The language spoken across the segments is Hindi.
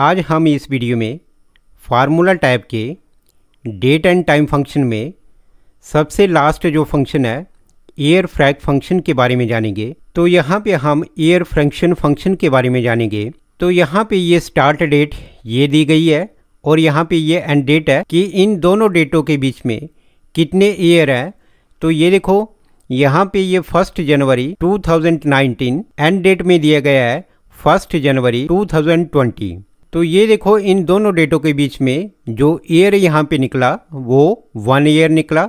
आज हम इस वीडियो में फार्मूला टाइप के डेट एंड टाइम फंक्शन में सबसे लास्ट जो फंक्शन है एयर फ्रैक फंक्शन के बारे में जानेंगे तो यहाँ पे हम एयर फ्रैक्शन फंक्शन के बारे में जानेंगे तो यहाँ पे ये स्टार्ट डेट ये दी गई है और यहाँ पे ये एंड डेट है कि इन दोनों डेटों के बीच में कितने ईयर है तो ये देखो यहाँ पे ये फर्स्ट जनवरी 2019 एंड डेट में दिया गया है फर्स्ट जनवरी 2020 तो ये देखो इन दोनों डेटों के बीच में जो ईयर यहाँ पे निकला वो वन ईयर निकला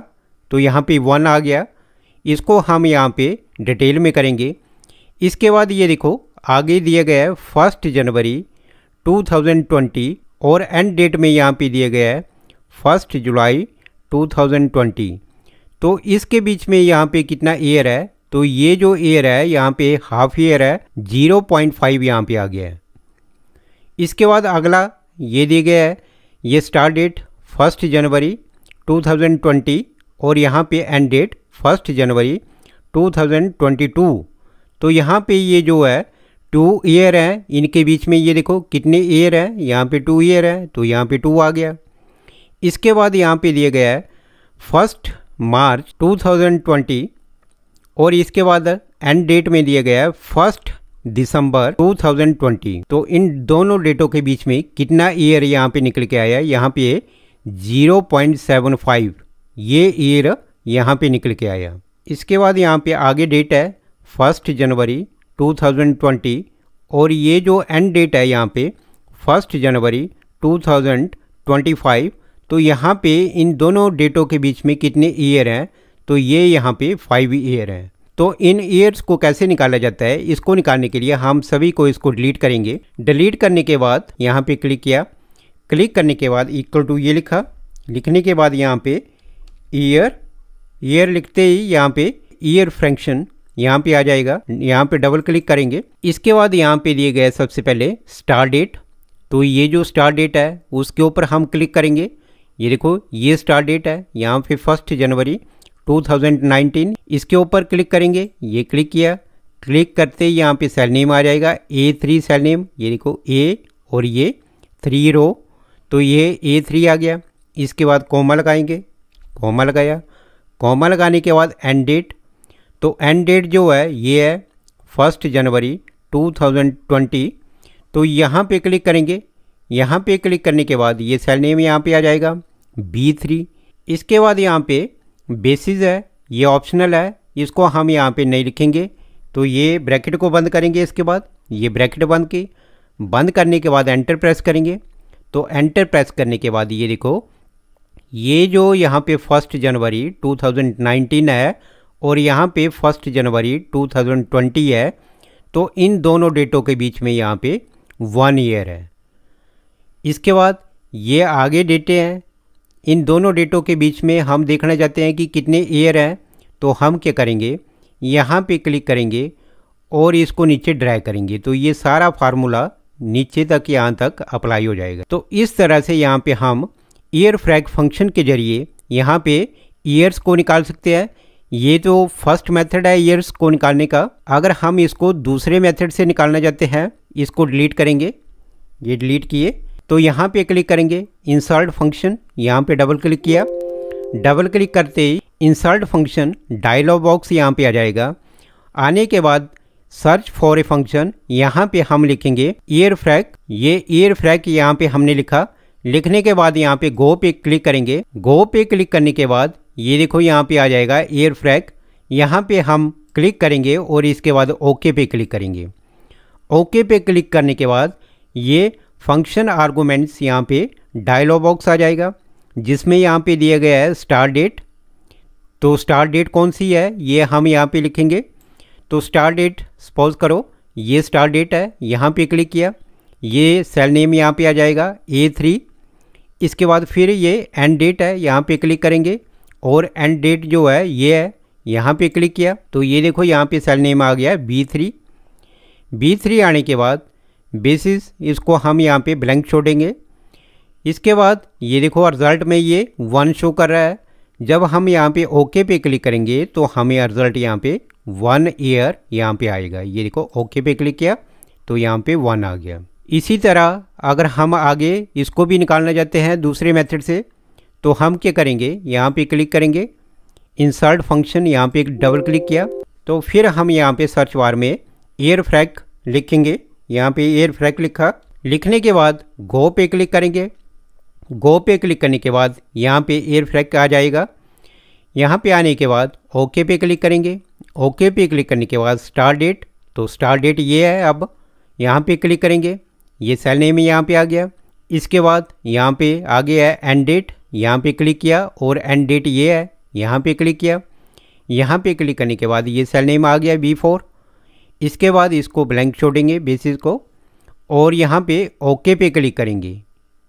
तो यहाँ पे वन आ गया इसको हम यहाँ पे डिटेल में करेंगे इसके बाद ये देखो आगे दिया गया है फर्स्ट जनवरी 2020 और एंड डेट में यहाँ पे दिया गया है फर्स्ट जुलाई 2020 तो इसके बीच में यहाँ पे कितना ईयर है तो ये जो ईयर है यहाँ पे हाफ ईयर है ज़ीरो पॉइंट यहाँ पे आ गया है इसके बाद अगला ये दिया गया है ये स्टार्ट डेट फर्स्ट जनवरी 2020 और यहाँ पे एंड डेट फर्स्ट जनवरी 2022 तो यहाँ पे ये जो है टू ईयर हैं इनके बीच में ये देखो कितने ईयर हैं यहाँ पे टू ईयर है तो यहाँ पे टू आ गया इसके बाद यहाँ पे दिया गया है फर्स्ट मार्च 2020 और इसके बाद एंड डेट में दिया गया है फर्स्ट दिसंबर 2020 तो इन दोनों डेटों के बीच में कितना ईयर यहाँ पे निकल के आया यहाँ पे 0.75 ये ईयर यहाँ पे निकल के आया इसके बाद यहाँ पे आगे डेट है फर्स्ट जनवरी 2020 और ये जो एंड डेट है यहाँ पे फर्स्ट जनवरी 2025 तो यहाँ पे इन दोनों डेटों के बीच में कितने ईयर हैं तो ये यहाँ पे फाइव ईयर हैं तो इन ईयर्स को कैसे निकाला जाता है इसको निकालने के लिए हम सभी को इसको डिलीट करेंगे डिलीट करने के बाद यहाँ पे क्लिक किया क्लिक करने के बाद इक्वल टू ये लिखा लिखने के बाद यहाँ पे ईयर ईयर लिखते ही यहाँ पे ईयर फ्रैक्शन यहाँ पे आ जाएगा यहाँ पे डबल क्लिक करेंगे इसके बाद यहाँ पे लिए गए सबसे पहले स्टार डेट तो ये जो स्टार डेट है उसके ऊपर हम क्लिक करेंगे ये देखो ये स्टार डेट है यहाँ पे फर्स्ट जनवरी 2019 इसके ऊपर क्लिक करेंगे ये क्लिक किया क्लिक करते ही यहाँ पे सेल नेम आ जाएगा ए थ्री सेल नेम ये देखो ए और ये थ्री रो तो ये ए थ्री आ गया इसके बाद कोमा लगाएंगे कोमा लगाया कोमा लगाने के बाद एंड डेट तो एंड डेट जो है ये है फर्स्ट जनवरी 2020 तो यहाँ पे क्लिक करेंगे यहाँ पे क्लिक करने के बाद ये सेल नेम यहाँ पे आ जाएगा बी थ्री इसके बाद यहाँ पे बेसिस है ये ऑप्शनल है इसको हम यहाँ पे नहीं लिखेंगे तो ये ब्रैकेट को बंद करेंगे इसके बाद ये ब्रैकेट बंद की बंद करने के बाद एंटर प्रेस करेंगे तो एंटर प्रेस करने के बाद ये देखो ये जो यहाँ पे फर्स्ट जनवरी 2019 है और यहाँ पे फर्स्ट जनवरी 2020 है तो इन दोनों डेटों के बीच में यहाँ पे वन ईयर है इसके बाद ये आगे डेटें हैं इन दोनों डेटों के बीच में हम देखना चाहते हैं कि कितने ईयर हैं तो हम क्या करेंगे यहाँ पे क्लिक करेंगे और इसको नीचे ड्राई करेंगे तो ये सारा फार्मूला नीचे तक यहाँ तक अप्लाई हो जाएगा तो इस तरह से यहाँ पे हम ईयर फ्रैग फंक्शन के जरिए यहाँ पे ईयर्स को निकाल सकते हैं ये तो फर्स्ट मेथड है ईयर्स को निकालने का अगर हम इसको दूसरे मेथड से निकालना चाहते हैं इसको डिलीट करेंगे ये डिलीट किए तो यहाँ पे क्लिक करेंगे इंसर्ट फंक्शन यहाँ पे डबल क्लिक किया डबल क्लिक करते ही इंसर्ट फंक्शन डायलॉग बॉक्स यहाँ पे आ जाएगा आने के बाद सर्च फॉर ए फंक्शन यहाँ पे हम लिखेंगे ईयर फ्रैक ये ईयर फ्रैक यहाँ पे हमने लिखा लिखने के बाद यहाँ पे गो पे क्लिक करेंगे गो पे क्लिक करने के बाद ये देखो यहाँ पे आ जाएगा एयर फ्रैक यहाँ पे हम क्लिक करेंगे और इसके बाद ओके पे क्लिक करेंगे ओके पे क्लिक करने के बाद ये फंक्शन आर्गूमेंट्स यहाँ पे डायलॉग बॉक्स आ जाएगा जिसमें यहाँ पे दिया गया है स्टार डेट तो स्टार डेट कौन सी है ये हम यहाँ पे लिखेंगे तो स्टार डेट सपोज करो ये स्टार डेट है यहाँ पे क्लिक किया ये सेल नेम यहाँ पे आ जाएगा ए थ्री इसके बाद फिर ये एंड डेट है यहाँ पे क्लिक करेंगे और एंड डेट जो है ये है यहाँ पे क्लिक किया तो ये देखो यहाँ पे सेल नेम आ गया बी थ्री बी थ्री आने के बाद बेसिस इसको हम यहाँ पे ब्लैंक छोड़ेंगे इसके बाद ये देखो रिज़ल्ट में ये वन शो कर रहा है जब हम यहाँ पे ओके पे क्लिक करेंगे तो हमें रिज़ल्ट यहाँ पे वन ईयर यहाँ पे आएगा ये देखो ओके पे क्लिक किया तो यहाँ पे वन आ गया इसी तरह अगर हम आगे इसको भी निकालना चाहते हैं दूसरे मेथड से तो हम क्या करेंगे यहाँ पे क्लिक करेंगे इंसर्ट फंक्शन यहाँ पे डबल क्लिक किया तो फिर हम यहाँ पे सर्च बार में एयर फ्रैक लिखेंगे यहाँ पे एयर फ्रैक लिखा लिखने के बाद गो पे क्लिक करेंगे गो पे क्लिक करने के बाद यहाँ पे एयर फ्रैक आ जाएगा यहाँ पे आने के बाद ओके पे क्लिक करेंगे ओके पे क्लिक करने के बाद स्टार डेट तो स्टार डेट ये है अब यहाँ पे क्लिक करेंगे ये सेल नेम यहाँ पे आ गया इसके बाद यहाँ पे आ गया है एंड डेट यहाँ पे क्लिक किया और एंड डेट ये है यहाँ पे क्लिक किया यहाँ पे क्लिक करने के बाद ये सेल नेम आ गया बी फोर इसके बाद इसको ब्लैंक छोड़ेंगे बेसिस को और यहाँ पे ओके पे क्लिक करेंगे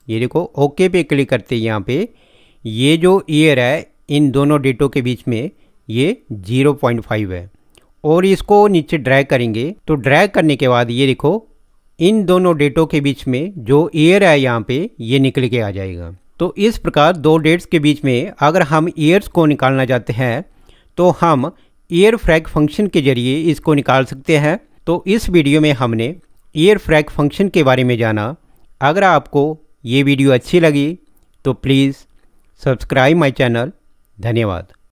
ये देखो ओके पे क्लिक करते यहाँ पे ये जो ईयर है इन दोनों डेटों के बीच में ये 0.5 है और इसको नीचे ड्रैग करेंगे तो ड्रैग करने के बाद ये देखो इन दोनों डेटों के बीच में जो ईयर है यहाँ पे ये निकल के आ जाएगा तो इस प्रकार दो डेट्स के बीच में अगर हम ईयर्स को निकालना चाहते हैं तो हम एयर फ्रैग फंक्शन के जरिए इसको निकाल सकते हैं तो इस वीडियो में हमने एयर फ्रैग फंक्शन के बारे में जाना अगर आपको ये वीडियो अच्छी लगी तो प्लीज़ सब्सक्राइब माई चैनल धन्यवाद